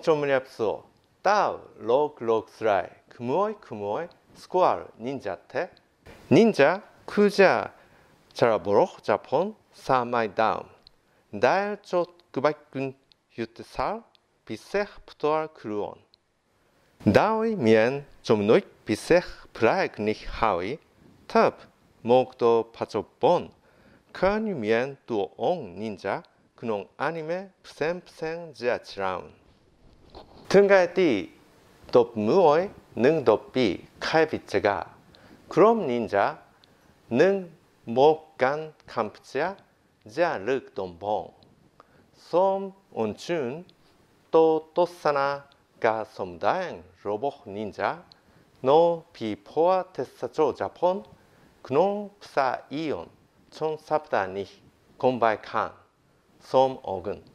소음문의 합소 따우 록록스라이 그모이 그모이 스코알 닌자테 닌자 쿠자 자라보록 자폰 사마이 다운 다일조 그바이군 유트살 비세 프토알 크루온 다오이 미엔 좀노이 비세 프라이그니 하위 탑 목도 파초본 커니 미엔 두옹 닌자 그농 아니메 프센프센 지아치라운 등갈띠 덥무의 능덥비 칼비츠가 그럼 닌자 능 목간 캄프치야 자륵 돈봉 솜 온춘 또 또사나 가 솜다행 로봇 닌자 노 비포아 테사조 자폰 그놈 사 이온 총 삽다니 곰바이 칸 솜어근